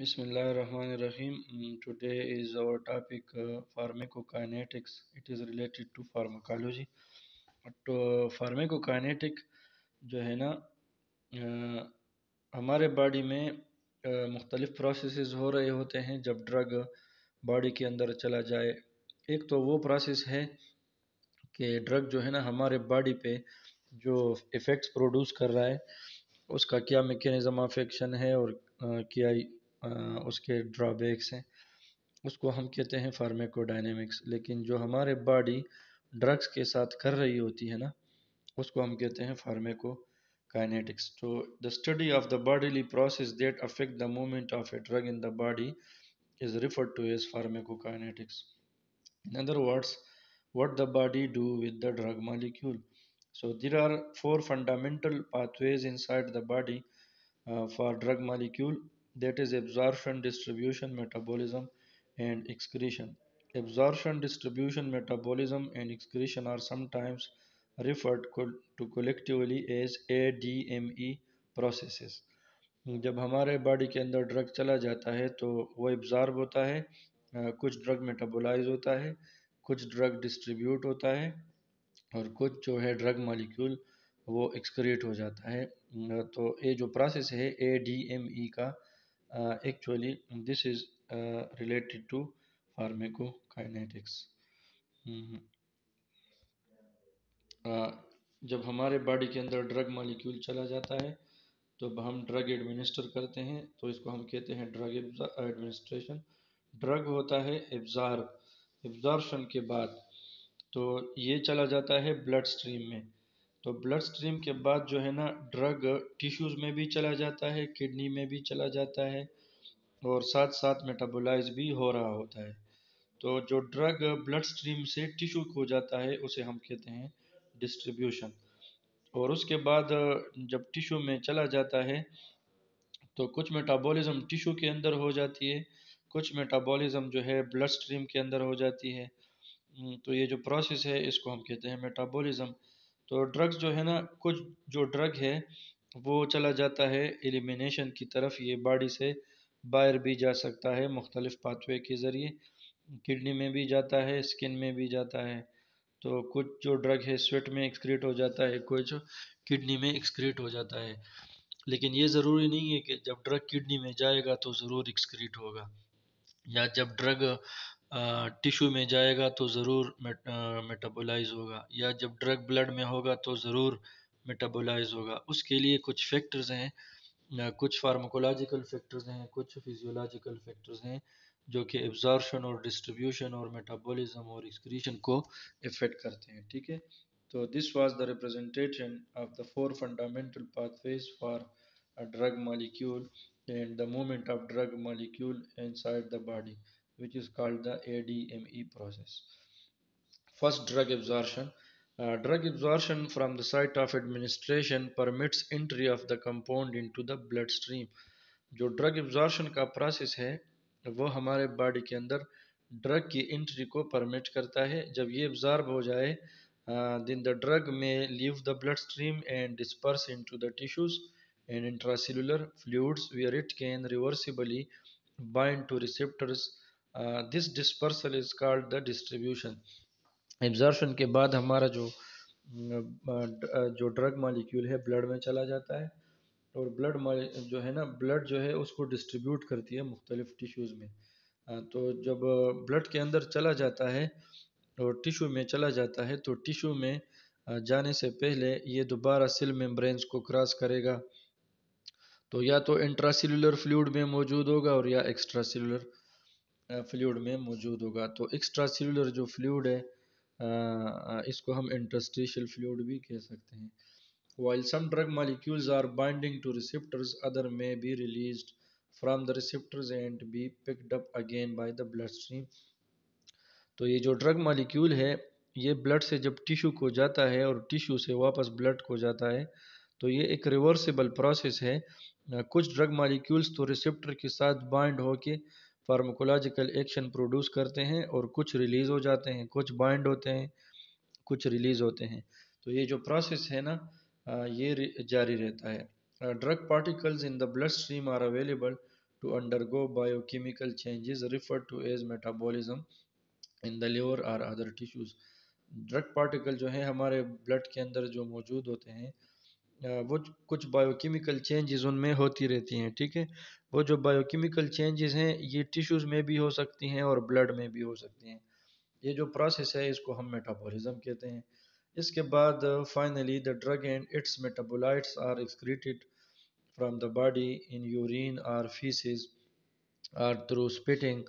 Bismillahirrahmanirrahim. Mm, today is our topic uh, pharmacokinetics. It is related to pharmacology. तो फार्मेकोकाइनेटिक uh, जो है ना आ, uh, हमारे बॉडी में uh, मुख्तलिफ़ प्रोसेस हो रहे होते हैं जब ड्रग बॉडी के अंदर चला जाए एक तो वो प्रोसेस है कि ड्रग जो है ना हमारे बॉडी पे जो इफ़ेक्ट्स प्रोड्यूस कर रहा है उसका क्या मेकेज़म ऑफ एक्शन है और आ, क्या उसके ड्रॉबैक्स हैं उसको हम कहते हैं फार्मेकोडाइनमिक्स लेकिन जो हमारे बॉडी ड्रग्स के साथ कर रही होती है ना उसको हम कहते हैं फार्मेको काइनेटिक्स तो the study of the bodily process that affect the movement of a drug in the body is refer to as pharmacokinetics in other words what the body do with the drug molecule so there are four fundamental pathways inside the body for drug molecule that is absorption, distribution, metabolism and excretion. Absorption, distribution, metabolism and excretion are sometimes referred to collectively as ADME processes. जब हमारे body के अंदर drug चला जाता है तो वो absorb होता है कुछ ड्रग मेटाबोलाइज होता है कुछ ड्रग डिस्ट्रीब्यूट होता है और कुछ जो है ड्रग मॉलिक्यूल वो एक्सक्रिएट हो जाता है तो ये जो प्रोसेस है ए डी एम ई का uh, actually this is uh, related to mm-hmm. uh, जब हमारे बॉडी के अंदर ड्रग मालिक्यूल चला जाता है तो हम ड्रग एडमिनिस्टर करते हैं तो इसको हम कहते हैं ड्रग एडमिनिस्ट्रेशन ड्रग होता है एब्जार्व एब्जॉर्शन के बाद तो ये चला जाता है ब्लड स्ट्रीम में तो ब्लड स्ट्रीम के बाद जो है ना ड्रग टिश्यूज़ में भी चला जाता है किडनी में भी चला जाता है और साथ साथ मेटाबोलाइज भी हो रहा होता है तो जो ड्रग ब्लड स्ट्रीम से टिश्यू को जाता है उसे हम कहते हैं डिस्ट्रीब्यूशन और उसके बाद जब टिश्यू में चला जाता है तो कुछ मेटाबॉलिज्म टिश्यू के अंदर हो जाती है कुछ मेटाबॉलिज्म जो है ब्लड स्ट्रीम के अंदर हो जाती है हम्म, तो ये जो प्रोसेस है इसको हम कहते हैं मेटाबॉलिज्म तो ड्रग्स जो है ना कुछ जो ड्रग है वो चला जाता है एलिमिनेशन की तरफ ये बॉडी से बाहर भी जा सकता है मुख्तलिफ़ पाथवे के ज़रिए किडनी में भी जाता है स्किन में भी जाता है तो कुछ जो ड्रग है स्वेट में एक्सक्रीट हो जाता है कुछ किडनी में एक्सक्रीट हो जाता है लेकिन ये ज़रूरी नहीं है कि जब ड्रग किडनी में जाएगा तो ज़रूर एक्सक्रीट होगा या जब ड्रग टिश्यू में जाएगा तो ज़रूर मेटाबोलाइज़ होगा या जब ड्रग ब्लड में होगा तो ज़रूर मेटाबोलाइज़ होगा उसके लिए कुछ फैक्टर्स हैं कुछ फार्माकोलॉजिकल फैक्टर्स हैं कुछ फिजियोलॉजिकल फैक्टर्स हैं जो कि एब्जॉर्शन और डिस्ट्रीब्यूशन और मेटाबॉलिज्म और एक्सक्रीशन को इफेक्ट करते हैं ठीक है तो this was the representation of the four fundamental pathways for drug molecule and the movement of drug molecule inside the body which is called the ADME process. First drug absorption. Uh, drug absorption from the site of administration permits entry of the compound into the bloodstream. जो drug absorption का process है वो हमारे body के अंदर drug की entry को permit करता है जब ये absorb हो जाए then the drug may leave the blood stream and disperse into the tissues and intracellular fluids where it can reversibly bind to receptors this dispersal is called the distribution absorption के बाद हमारा जो जो drug molecule है blood में चला जाता है और ब्लड जो है ना ब्लड जो है उसको डिस्ट्रीब्यूट करती है मुख्तलिफ टिश्यूज़ में तो जब ब्लड के अंदर चला जाता है और टिशू में चला जाता है तो टिशू में जाने से पहले ये दोबारा सेल मेम्ब्रेन्स को क्रॉस करेगा तो या तो इंट्रासेलुलर फ्लूड में मौजूद होगा और या एक्स्ट्रा सेलुलर फ्लूड में मौजूद होगा तो एक्स्ट्रा सेलुलर जो फ्लूड है आ, इसको हम इंटरस्टिशियल फ्लूड भी कह सकते हैं while some drug molecules are binding to receptors other may be released from the receptors and be picked again again the blood stream तो ये जो ड्रग मालिक्यूल है ये ब्लड से जब टिश्यू को जाता है और टिश्यू से वापस ब्लड को जाता है तो ये एक रिवर्सिबल प्रोसेस है कुछ ड्रग मालिक्यूल्स तो रिसिप्टर के साथ बाइंड होके फार्माकोलॉजिकल एक्शन प्रोड्यूस करते हैं और कुछ रिलीज़ हो जाते हैं कुछ बाइंड होते हैं कुछ रिलीज़ होते हैं तो ये जो प्रोसेस है ना ये जारी रहता है drug particles in the blood stream are available to undergo biochemical changes refer to as metabolism in the liver or other tissues drug particle जो है हमारे ब्लड के अंदर जो मौजूद होते हैं वो कुछ बायोकेमिकल चेंजेस उनमें होती रहती हैं ठीक है वो जो बायोकेमिकल चेंजेस हैं ये टिश्यूज़ में भी हो सकती हैं और ब्लड में भी हो सकती हैं ये जो प्रोसेस है इसको हम मेटाबॉलिज्म कहते हैं इसके बाद finally the drug and its metabolites are excreted from the body in urine or faeces or through spitting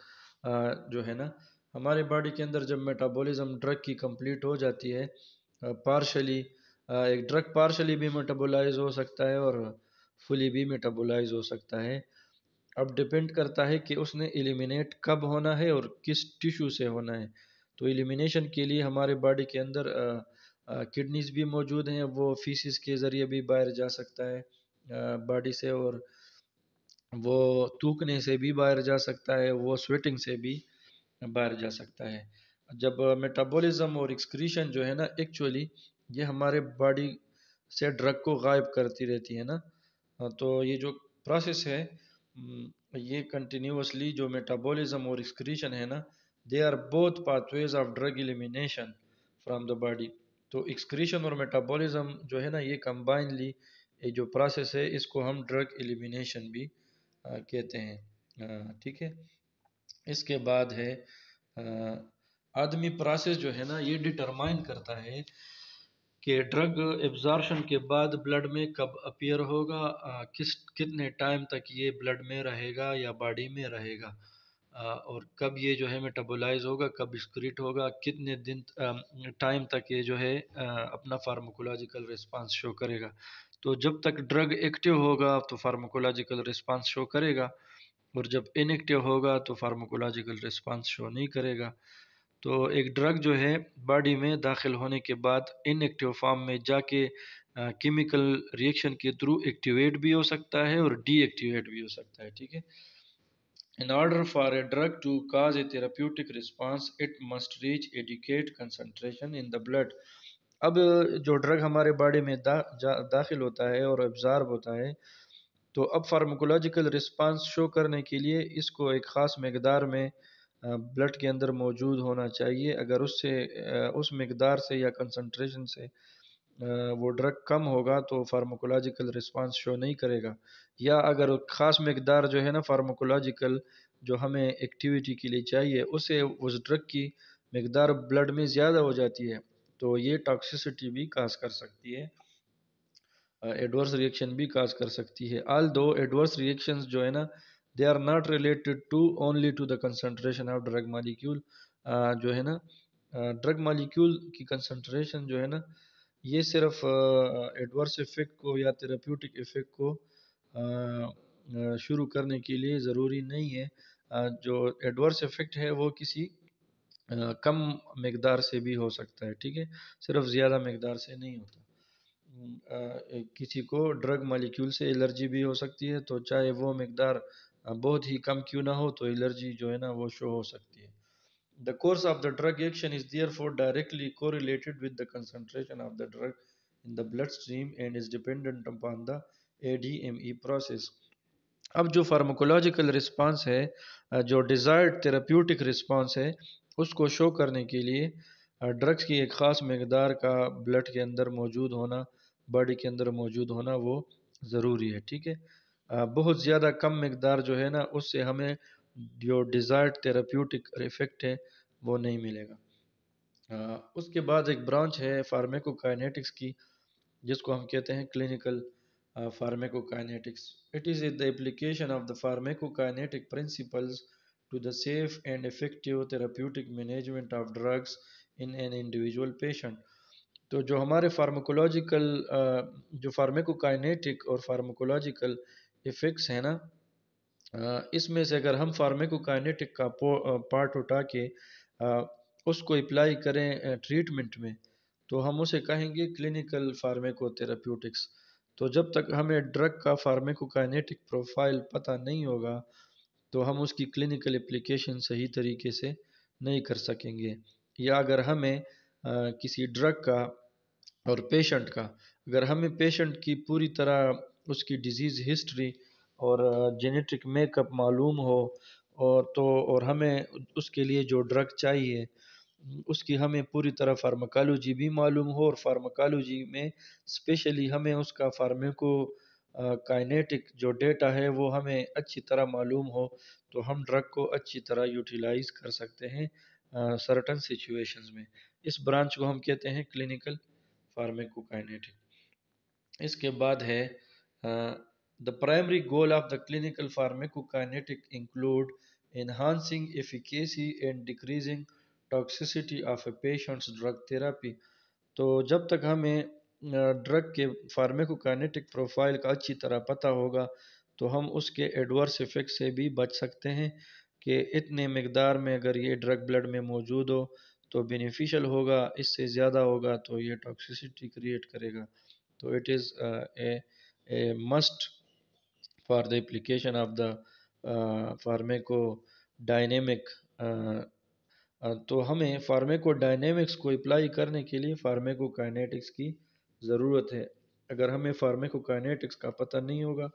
जो है ना हमारे बॉडी के अंदर जब मेटाबॉलिज्म ड्रग की कंप्लीट हो जाती है पार्शली uh, एक ड्रग पार्शली भी मेटाबोलाइज हो सकता है और फुली भी मेटाबोलाइज हो सकता है अब डिपेंड करता है कि उसने एलिमिनेट कब होना है और किस टिश्यू से होना है तो एलिमिनेशन के लिए हमारे बॉडी के अंदर किडनीज भी मौजूद हैं वो फीसिस के ज़रिए भी बाहर जा सकता है बॉडी से और वो थूकने से भी बाहर जा सकता है वो स्वेटिंग से भी बाहर जा सकता है जब मेटाबॉलिज्म और एक्सक्रीशन जो है ना एक्चुअली ये हमारे बॉडी से ड्रग को गायब करती रहती है ना हाँ तो ये जो प्रोसेस है हम्म, ये कंटिन्यूसली जो मेटाबॉलिज्म और एक्सक्रीशन है ना they are both pathways of drug elimination from the body तो एक्सक्रीशन और मेटाबॉलिज्म जो है ना ये कम्बाइनली ये जो प्रोसेस है इसको हम ड्रग एलिमिनेशन भी आ, कहते हैं ठीक है इसके बाद है आदमी प्रोसेस जो है ना ये डिटरमाइन करता है कि ड्रग एब्जॉर्शन के बाद ब्लड में कब अपीयर होगा किस कितने टाइम तक ये ब्लड में रहेगा या बॉडी में रहेगा और कब ये जो है मेटाबोलाइज होगा कब स्क्रीट होगा कितने दिन टाइम तक ये जो है अपना फार्माकोलॉजिकल रिस्पांस शो करेगा तो जब तक ड्रग एक्टिव होगा तो फार्माकोलॉजिकल रिस्पांस शो करेगा और जब इनएक्टिव होगा तो फार्माकोलॉजिकल रिस्पांस शो नहीं करेगा तो एक ड्रग जो है बॉडी में दाखिल होने के बाद इनएक्टिव फॉर्म में जाके केमिकल रिएक्शन के थ्रू एक्टिवेट भी हो सकता है और डीएक्टिवेट भी हो सकता है ठीक है in order for a drug to cause a therapeutic response it must reach adequate concentration in the blood अब जो ड्रग हमारे बॉडी में दा, दाखिल होता है और एब्जार्ब होता है तो अब फार्मोकोलॉजिकल रिस्पांस शो करने के लिए इसको एक ख़ास मकदार में ब्लड के अंदर मौजूद होना चाहिए अगर उससे उस मकदार से या कंसनट्रेशन से वो ड्रग कम होगा तो फार्माकोलॉजिकल रिस्पांस शो नहीं करेगा या अगर ख़ास मकदार जो है ना फार्माकोलॉजिकल जो हमें एक्टिविटी के लिए चाहिए उसे उस ड्रग की मकदार ब्लड में ज़्यादा हो जाती है तो ये टॉक्सिसिटी भी काज कर सकती है एडवर्स रिएक्शन भी काज कर सकती है आल दो एडवर्स रिएक्शंस जो है ना they are not related to only to the concentration of drug molecule जो है ना ड्रग uh, मालिक्यूल की कंसनट्रेशन जो है ना ये सिर्फ एडवर्स uh, इफ़ेक्ट को या थेराप्यूटिक इफ़ेक्ट को uh, शुरू करने के लिए ज़रूरी नहीं है जो एडवर्स इफ़ेक्ट है वो किसी कम मकदार से भी हो सकता है ठीक है सिर्फ ज़्यादा मकदार से नहीं होता किसी को ड्रग मालिक्यूल से एलर्जी भी हो सकती है तो चाहे वो मकदार बहुत ही कम क्यों ना हो तो एलर्जी जो है ना वो शो हो सकती है the course of the drug action is therefore directly correlated with the concentration of the drug in the blood stream and is dependent upon the A D M E process अब जो pharmacological response है जो desired therapeutic response है उसको show करने के लिए drugs की एक ख़ास मकदार का ब्लड के अंदर मौजूद होना बॉडी के अंदर मौजूद होना वो ज़रूरी है ठीक है बहुत ज़्यादा कम मकदार जो है ना उससे हमें जो डिज़ायर्ड थेराप्यूटिक इफ़ेक्ट है वो नहीं मिलेगा उसके बाद एक ब्रांच है फार्मेकोकाइनेटिक्स की जिसको हम कहते हैं clinical pharmacokinetics it is the application of the pharmacokinetic principles to the safe and effective therapeutic management of drugs in an individual patient तो जो हमारे फार्माकोलॉजिकल जो फार्मेकोकाइनेटिक और फार्माकोलॉजिकल इफ़ेक्ट्स है ना इसमें से अगर हम फार्मेकोकाइनेटिक का पार्ट उठा के उसको अप्लाई करें ट्रीटमेंट में तो हम उसे कहेंगे क्लिनिकल फार्मेकोथेराप्यूटिक्स तो जब तक हमें ड्रग का फार्मेकोकाइनेटिक प्रोफाइल पता नहीं होगा तो हम उसकी क्लिनिकल एप्लीकेशन सही तरीके से नहीं कर सकेंगे या अगर हमें किसी ड्रग का और पेशेंट का अगर हमें पेशेंट की पूरी तरह उसकी डिज़ीज़ हिस्ट्री और जेनेटिक मेकअप मालूम हो और तो और हमें उसके लिए जो ड्रग चाहिए उसकी हमें पूरी तरह फार्माकोलॉजी भी मालूम हो और फार्माकोलॉजी में स्पेशली हमें उसका फार्मेको काइनेटिक जो डेटा है वो हमें अच्छी तरह मालूम हो तो हम ड्रग को अच्छी तरह यूटिलाइज कर सकते हैं सर्टन सिचुएशंस में इस ब्रांच को हम कहते हैं क्लिनिकल फार्मेकोकाइनेटिक इसके बाद है Uh, the primary goal of the clinical pharmacokinetic include enhancing efficacy and decreasing toxicity of a patient's drug therapy. तो जब तक हमें ड्रग uh, के फार्मेकोकाइनेटिक प्रोफाइल का अच्छी तरह पता होगा तो हम उसके एडवर्स इफेक्ट से भी बच सकते हैं कि इतने मकदार में अगर ये ड्रग ब्लड में मौजूद हो तो बेनिफिशियल होगा इससे ज़्यादा होगा तो ये टॉक्सिसिटी क्रिएट करेगा तो it is a a must for the application of the uh, pharmacodynamic. Uh, uh, तो हमें फार्मेकोडाइनेमिक्स को अप्लाई करने के लिए फार्मेकोकाइनेटिक्स की ज़रूरत है अगर हमें फार्मेको फार्मेकोकाइनेटिक्स का पता नहीं होगा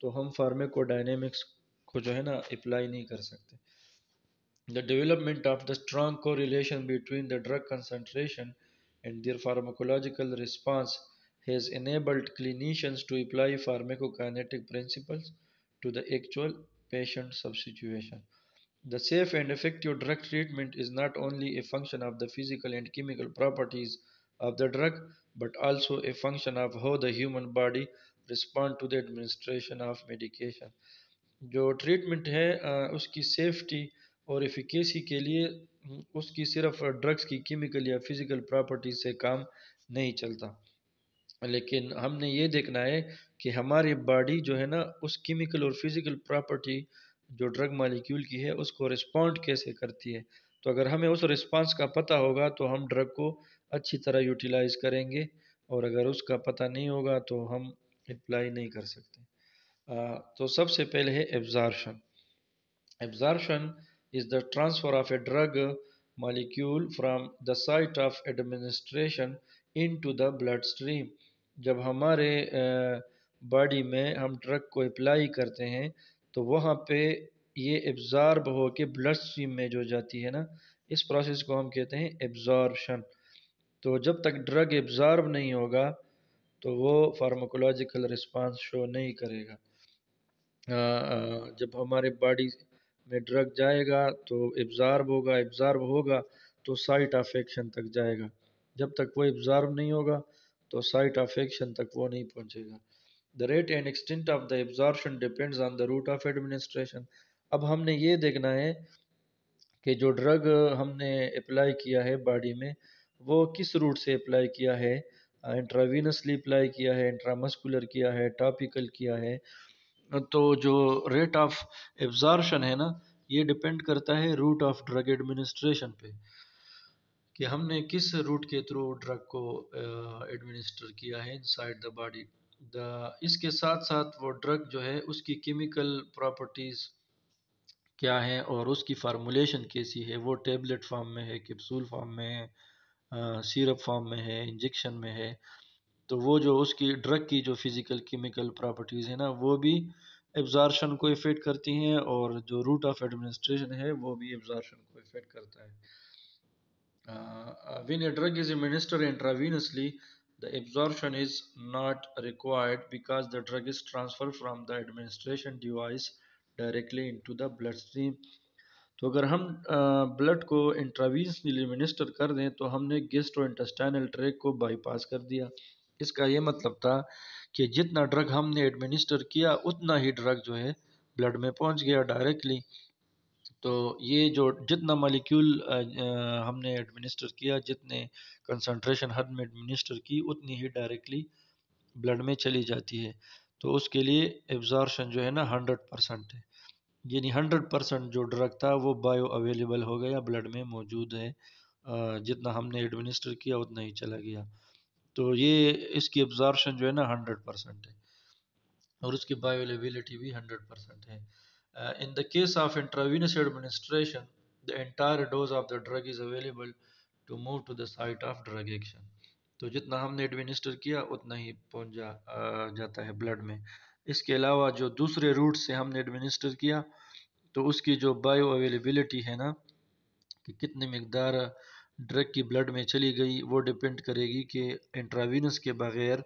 तो हम फार्मेको डायनेमिक्स को जो है ना अप्लाई नहीं कर सकते the development of the strong correlation between the drug concentration and their pharmacological response has enabled clinicians to apply pharmacokinetic principles to the actual patient substitution. The safe and effective drug treatment is not only a function of the physical and chemical properties of the drug, but also a function of how the human body respond to the administration of medication. jo treatment है uski safety aur efficacy ke liye uski sirf drugs ki chemical ya physical properties se kaam nahi chalta लेकिन हमने ये देखना है कि हमारी body जो है ना उस केमिकल और फिज़िकल प्रॉपर्टी जो ड्रग मालिक्यूल की है उसको रिस्पॉन्ड कैसे करती है तो अगर हमें उस रिस्पॉन्स का पता होगा तो हम ड्रग को अच्छी तरह यूटिलाइज करेंगे और अगर उसका पता नहीं होगा तो हम अप्लाई नहीं कर सकते आ, तो सबसे पहले है absorption absorption is the transfer of a drug molecule the site of administration into the blood bloodstream जब हमारे बॉडी में हम ड्रग को अप्लाई करते हैं तो वहाँ पे ये एब्ज़ार्ब हो के ब्लड स्ट्रीम में जो जाती है ना इस प्रोसेस को हम कहते हैं एब्ज़ॉर्बशन तो जब तक ड्रग एब्ज़ॉर्ब नहीं होगा तो वो फार्माकोलॉजिकल रिस्पांस शो नहीं करेगा जब हमारे बॉडी में ड्रग जाएगा तो एब्ज़ार्ब होगा एब्जॉर्ब होगा तो साइट ऑफ एक्शन तक जाएगा जब तक वो एब्जॉर्ब नहीं होगा तो साइट ऑफ एक्शन तक वो नहीं पहुँचेगा the rate and extent of the absorption depends on the route of administration अब हमने ये देखना है कि जो ड्रग हमने अप्लाई किया है बॉडी में वो किस रूट से अप्लाई किया है इंट्रावीनसली अप्लाई किया है इंट्रामस्कुलर किया है टॉपिकल किया है तो जो रेट ऑफ एब्जॉर्शन है ना ये डिपेंड करता है रूट ऑफ ड्रग एडमिनिस्ट्रेशन पे कि हमने किस रूट के थ्रू ड्रग को एडमिनिस्टर किया है इनसाइड द बॉडी द इसके साथ साथ वो ड्रग जो है उसकी केमिकल प्रॉपर्टीज़ क्या है और उसकी फार्मूलेशन कैसी है वो टेबलेट फॉर्म में है कैप्सूल फॉर्म में है सिरप फॉर्म में है इंजेक्शन में है तो वो जो उसकी ड्रग की जो फिज़िकल केमिकल प्रॉपर्टीज़ है ना वो भी एब्जॉर्शन को इफ़ेक्ट करती हैं और जो रूट ऑफ एडमिनिस्ट्रेशन है वो भी एब्जॉर्शन को इफ़ेक्ट करता है uh, when a drug is administered intravenously the absorption is not required because the drug is transferred from the administration device directly into the bloodstream तो अगर हम ब्लड को इंट्रावीनसली मिनिस्टर कर दें तो हमने गेस्ट्रो इंटस्टाइनल ट्रैक को bypass कर दिया इसका ये मतलब था कि जितना ड्रग हमने एडमिनिस्टर किया उतना ही ड्रग जो है ब्लड में पहुंच गया डायरेक्टली तो ये जो जितना मालिक्यूल हमने एडमिनिस्टर किया जितने कंसंट्रेशन हद में एडमिनिस्टर की उतनी ही डायरेक्टली ब्लड में चली जाती है तो उसके लिए एब्जॉर्शन जो है ना हंड्रेड परसेंट है यानी हंड्रेड परसेंट जो ड्रग था वो बायो अवेलेबल हो गया ब्लड में मौजूद है जितना हमने एडमिनिस्टर किया उतना ही चला गया तो ये इसकी एब्जॉर्शन जो है ना हंड्रेड परसेंट है और उसकी बायो अवेलेबिलिटी भी हंड्रेड परसेंट है Uh, in the case of intravenous administration, the entire dose of the drug is available to move to the site of drug action. तो जितना हमने एडमिनिस्टर किया उतना ही पहुंच जा, uh, जाता है ब्लड में इसके अलावा जो दूसरे रूट से हमने एडमिनिस्टर किया तो उसकी जो बायो अवेलेबिलिटी है ना कि कितनी मकदार ड्रग की ब्लड में चली गई वो डिपेंड करेगी कि इंट्रावीनस के बगैर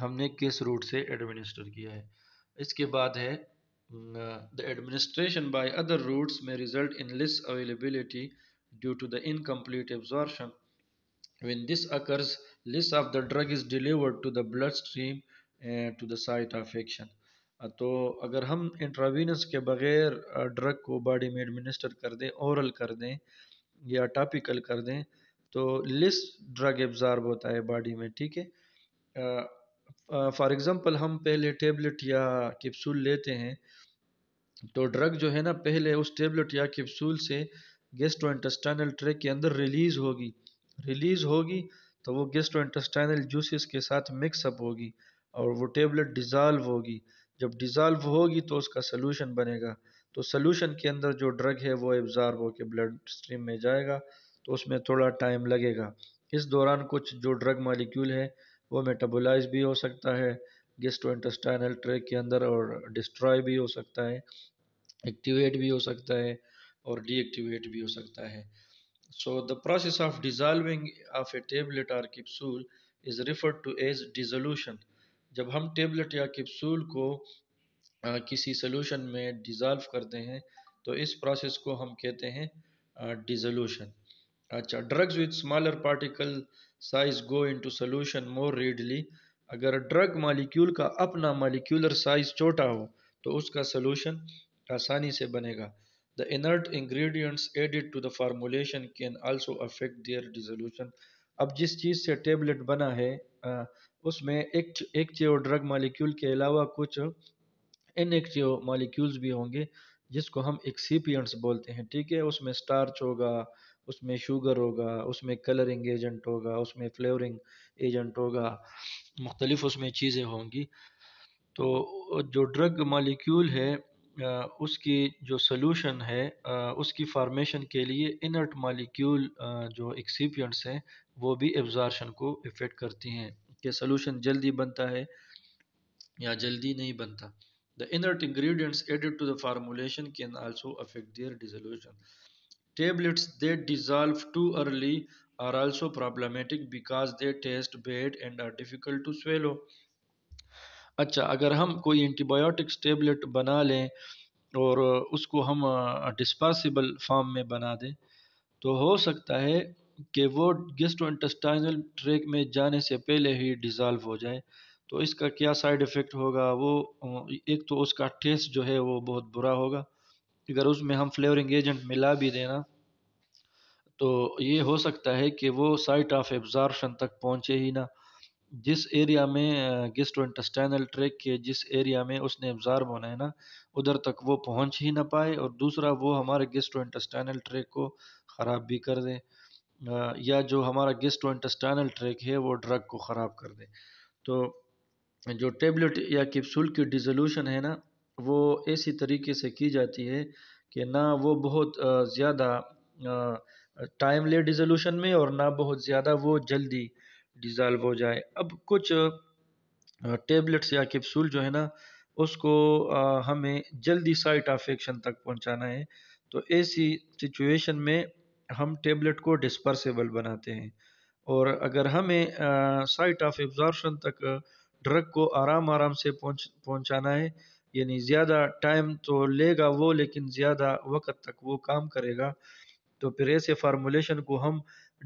हमने किस रूट से एडमिनिस्टर किया है इसके बाद है the administration by other routes may result in less availability due to the incomplete absorption. When this occurs, less of the drug is delivered to the bloodstream and to the site of action. तो अगर हम intravenous के बग़ैर drug को body में administer कर दें औरल कर दें या टॉपिकल कर दें तो लिस्ट ड्रग एब्जॉर्ब होता है बॉडी में ठीक है फ़ॉर एग्ज़ाम्पल हम पहले टेबलेट या कैप्सूल लेते हैं तो ड्रग जो है ना पहले उस टेबलेट या कैप्सूल से इंटस्टाइनल ट्रैक के अंदर रिलीज़ होगी रिलीज़ होगी तो वो इंटस्टाइनल जूसेस के साथ मिक्सअप होगी और वो टेबलेट डिजॉल्व होगी जब डिजॉल्व होगी तो उसका सलूशन बनेगा तो सलूशन के अंदर जो ड्रग है वो एब्जॉर्व होकर ब्लड स्ट्रीम में जाएगा तो उसमें थोड़ा टाइम लगेगा इस दौरान कुछ जो ड्रग मालिक्यूल है वो मेटाबोलाइज भी हो सकता है गेस्टो इंटस्टाइनल ट्रैक के अंदर और डिस्ट्रॉय भी हो सकता है एक्टिवेट भी हो सकता है और डीएक्टिवेट भी हो सकता है so the process of dissolving of a tablet और capsule is referred to as dissolution जब हम टेबलेट या कैप्सूल को किसी सोल्यूशन में डिजॉल्व करते हैं तो इस प्रोसेस को हम कहते हैं डिजोल्यूशन अच्छा drugs with smaller particle size go into solution more readily अगर ड्रग मालिक्यूल का अपना मालिक्यूलर साइज छोटा हो तो उसका सॉल्यूशन आसानी से बनेगा the inert ingredients added to the formulation can also affect their dissolution अब जिस चीज़ से टेबलेट बना है उसमें एक एक ड्रग मालिक्यूल के अलावा कुछ इन एक चे मालिक्यूल्स भी होंगे जिसको हम एक्सीपियंट्स बोलते हैं ठीक है उसमें स्टार्च होगा उसमें शुगर होगा उसमें कलरिंग एजेंट होगा उसमें फ्लेवरिंग एजेंट होगा मुख्तलिफ़ उसमें चीज़ें होंगी तो जो ड्रग मालिक्यूल है उसकी जो सोलूशन है उसकी फार्मेशन के लिए इनर्ट मालिक्यूल जो एक्सीपियंट्स हैं वो भी एब्जॉर्शन को इफ़ेक्ट करती हैं कि सोलूशन जल्दी बनता है या जल्दी नहीं बनता the inert ingredients added to the formulation can also affect their dissolution Tablets that dissolve too early are also problematic because they taste bad and are difficult to swallow. अच्छा अगर हम कोई एंटीबायोटिक्स टेबलेट बना लें और उसको हम डिस्पासिबल form में बना दें तो हो सकता है कि वो इंटस्टाइनल ट्रैक में जाने से पहले ही डिज़ाल्व हो जाए तो इसका क्या साइड इफ़ेक्ट होगा वो एक तो उसका टेस्ट जो है वो बहुत बुरा होगा अगर उसमें हम फ्लेवरिंग एजेंट मिला भी देना तो ये हो सकता है कि वो साइट ऑफ एब्ज़ार्शन तक पहुँचे ही ना जिस एरिया में गेस्ट्रोइंटेस्टाइनल ट्रैक के जिस एरिया में उसने एब्जॉर्ब होना है ना उधर तक वो पहुंच ही ना पाए और दूसरा वो हमारे गेस्ट्रोइंटेस्टाइनल ट्रैक को ख़राब भी कर दें या जो हमारा गेस्ट्रोइंटेस्टाइनल ट्रैक है वो ड्रग को ख़राब कर दें तो जो टेबलेट या कैप्सूल की डिजोल्यूशन है ना वो इसी तरीके से की जाती है कि ना वो बहुत ज़्यादा टाइम ले डिज़ोल्यूशन में और ना बहुत ज़्यादा वो जल्दी डिज़ाल्व हो जाए अब कुछ टेबलेट्स या कैप्सूल जो है ना उसको हमें जल्दी साइट एक्शन तक पहुंचाना है तो ऐसी सिचुएशन में हम टेबलेट को डिस्पर्सेबल बनाते हैं और अगर हमें साइट ऑफ एब्जॉर्शन तक ड्रग को आराम आराम से पहुंच पहुंचाना है यानी ज़्यादा टाइम तो लेगा वो लेकिन ज़्यादा वक्त तक वो काम करेगा तो फिर ऐसे फार्मूलेशन को हम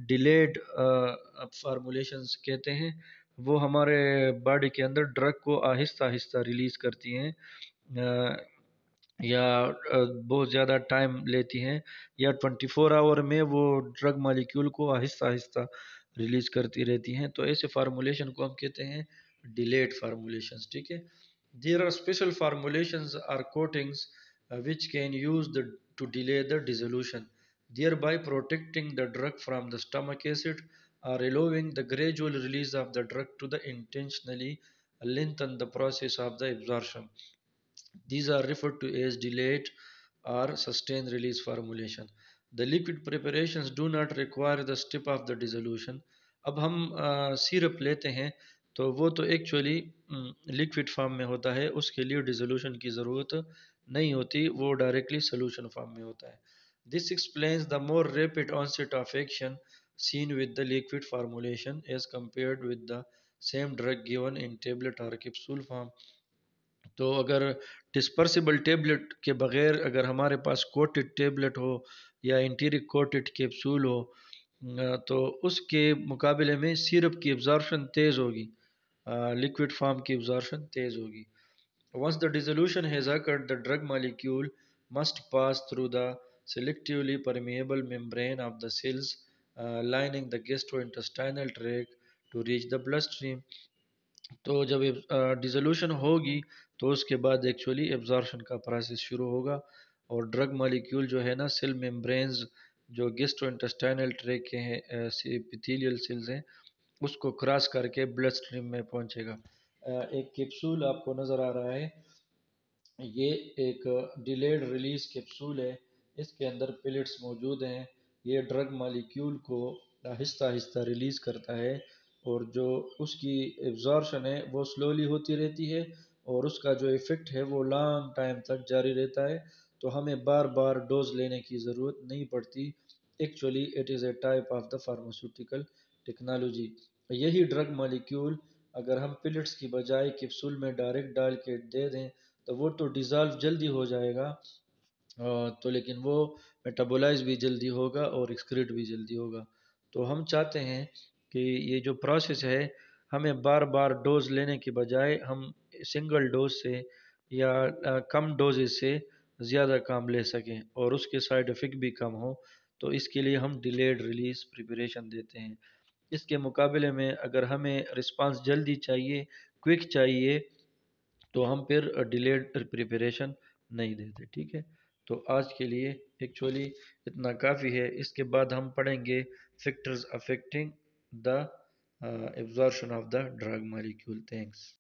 डिलेड फार्मूलेशंस कहते हैं वो हमारे बॉडी के अंदर ड्रग को आहिस्ता आहिस्ता रिलीज़ करती हैं या बहुत ज़्यादा टाइम लेती हैं या 24 आवर में वो ड्रग मालिक्यूल को आहिस्ता आहिस्ता रिलीज़ करती रहती हैं तो ऐसे फार्मूलेशन को हम कहते हैं डिलेड फार्मूलेशन ठीक है There are special formulations or coatings uh, which can use the, to delay the dissolution, thereby protecting the drug from the stomach acid or allowing the gradual release of the drug to the intentionally lengthen the process of the absorption. These are referred to as delayed or sustained release formulation. The liquid preparations do not require the step of the dissolution. अब हम आ, uh, तो वो तो actually liquid form में होता है उसके लिए डिजोल्यूशन की ज़रूरत नहीं होती वो डायरेक्टली सोल्यूशन फॉर्म में होता है this explains the more rapid onset of action seen with the liquid formulation as compare with the same drug given in tablet और कैप्सूल फॉर्म तो अगर डिस्पर्सिबल टेबलेट के बगैर अगर हमारे पास कोटेड टेबलेट हो या इंटीरिक कोटेड कैप्सूल हो तो उसके मुकाबले में सिरप की एब्जॉर्बशन तेज़ होगी लिक्विड फॉर्म की अब्जॉर्शन तेज़ होगी once the dissolution has occurred the drug molecule must pass through the selectively permeable membrane of the cells lining the gastrointestinal tract to reach the blood stream तो जब dissolution uh, होगी तो उसके बाद actually absorption का process शुरू होगा और ड्रग मालिक्यूल जो है ना सेल मेम्ब्रेन जो गेस्टो इंटस्टाइनल ट्रैक के हैं एपिथीलियल सेल्स हैं उसको क्रॉस करके ब्लड स्ट्रीम में पहुंचेगा एक कैप्सूल आपको नज़र आ रहा है ये एक डिलेड रिलीज कैप्सूल है इसके अंदर प्लेट्स मौजूद हैं ये ड्रग मालिक्यूल को आहिस्ता आहिस्ता रिलीज़ करता है और जो उसकी एब्जॉर्शन है वो स्लोली होती रहती है और उसका जो इफ़ेक्ट है वो लॉन्ग टाइम तक जारी रहता है तो हमें बार बार डोज लेने की ज़रूरत नहीं पड़ती actually it is a type of the pharmaceutical technology तो यही ड्रग मॉलिक्यूल अगर हम पिलेट्स की बजाय कैप्सूल में डायरेक्ट डाल के दे दें तो वो तो डिज़ाल्व जल्दी हो जाएगा तो लेकिन वो मेटाबोलाइज भी जल्दी होगा और एक्सक्रीट भी जल्दी होगा तो हम चाहते हैं कि ये जो प्रोसेस है हमें बार बार डोज लेने के बजाय हम सिंगल डोज से या कम डोजेज से ज़्यादा काम ले सकें और उसके साइड इफ़ेक्ट भी कम हो तो इसके लिए हम डिलेड रिलीज़ प्रिपरेशन देते हैं इसके मुकाबले में अगर हमें रिस्पांस जल्दी चाहिए क्विक चाहिए तो हम फिर डिलेड प्रिपरेशन नहीं देते ठीक है तो आज के लिए एक्चुअली इतना काफ़ी है इसके बाद हम पढ़ेंगे factors affecting the absorption of the drug molecule thanks